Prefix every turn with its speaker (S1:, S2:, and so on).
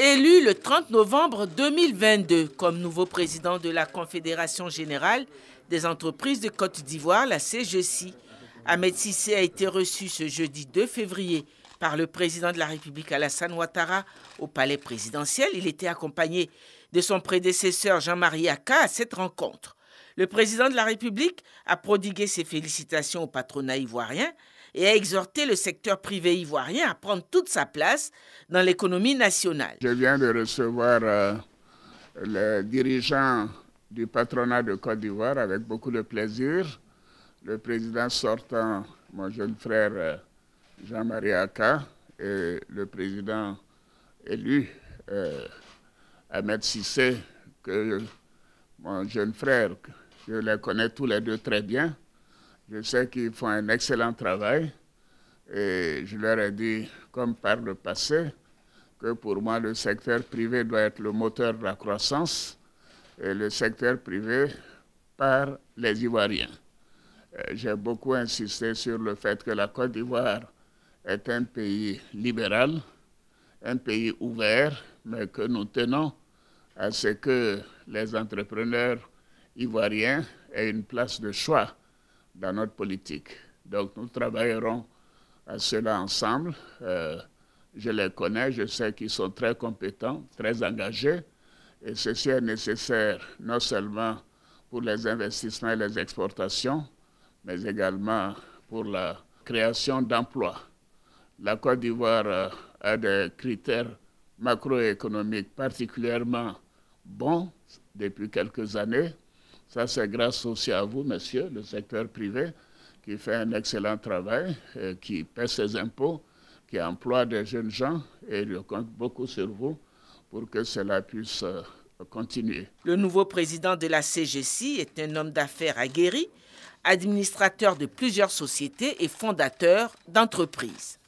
S1: Élu le 30 novembre 2022 comme nouveau président de la Confédération générale des entreprises de Côte d'Ivoire, la CGC, Ahmed Sissé a été reçu ce jeudi 2 février par le président de la République Alassane Ouattara au palais présidentiel. Il était accompagné de son prédécesseur Jean-Marie Aka à cette rencontre. Le président de la République a prodigué ses félicitations au patronat ivoirien et a exhorté le secteur privé ivoirien à prendre toute sa place dans
S2: l'économie nationale. Je viens de recevoir euh, le dirigeant du patronat de Côte d'Ivoire avec beaucoup de plaisir, le président sortant, mon jeune frère euh, Jean-Marie Aka, et le président élu euh, Ahmed Sissé, que mon jeune frère je les connais tous les deux très bien. Je sais qu'ils font un excellent travail. Et je leur ai dit, comme par le passé, que pour moi, le secteur privé doit être le moteur de la croissance, et le secteur privé par les Ivoiriens. Euh, j'ai beaucoup insisté sur le fait que la Côte d'Ivoire est un pays libéral, un pays ouvert, mais que nous tenons à ce que les entrepreneurs ivoirien ait une place de choix dans notre politique. Donc nous travaillerons à cela ensemble. Euh, je les connais, je sais qu'ils sont très compétents, très engagés, et ceci est nécessaire non seulement pour les investissements et les exportations, mais également pour la création d'emplois. La Côte d'Ivoire euh, a des critères macroéconomiques particulièrement bons depuis quelques années. Ça, c'est grâce aussi à vous, monsieur, le secteur privé, qui fait un excellent travail, euh, qui paie ses impôts, qui emploie des jeunes gens et je compte beaucoup sur vous pour que cela puisse euh, continuer.
S1: Le nouveau président de la CGC est un homme d'affaires aguerri, administrateur de plusieurs sociétés et fondateur d'entreprises.